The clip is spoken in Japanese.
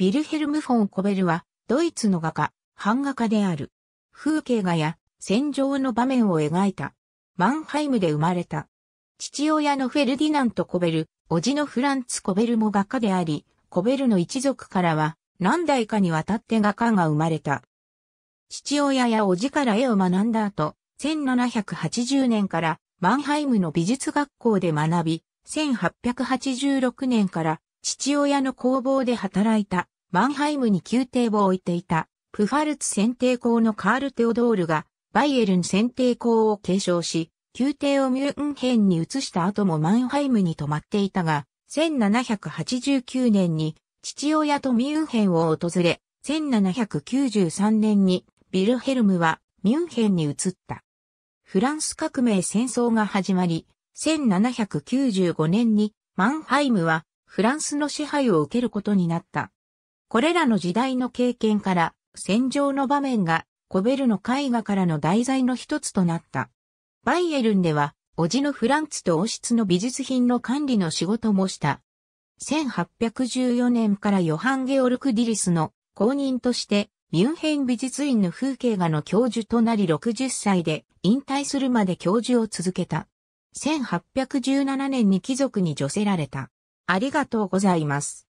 ビルヘルム・フォン・コベルは、ドイツの画家、版画家である。風景画や戦場の場面を描いた。マンハイムで生まれた。父親のフェルディナント・コベル、叔父のフランツ・コベルも画家であり、コベルの一族からは何代かにわたって画家が生まれた。父親や叔父から絵を学んだ後、1780年からマンハイムの美術学校で学び、1886年から父親の工房で働いた。マンハイムに宮廷を置いていた、プファルツ選定校のカール・テオドールが、バイエルン選定校を継承し、宮廷をミュンヘンに移した後もマンハイムに泊まっていたが、1789年に父親とミュンヘンを訪れ、1793年にビルヘルムはミュンヘンに移った。フランス革命戦争が始まり、1795年にマンハイムはフランスの支配を受けることになった。これらの時代の経験から、戦場の場面が、コベルの絵画からの題材の一つとなった。バイエルンでは、叔父のフランツと王室の美術品の管理の仕事もした。1814年からヨハン・ゲオルク・ディリスの公認として、ミュンヘン美術院の風景画の教授となり60歳で引退するまで教授を続けた。1817年に貴族に助せられた。ありがとうございます。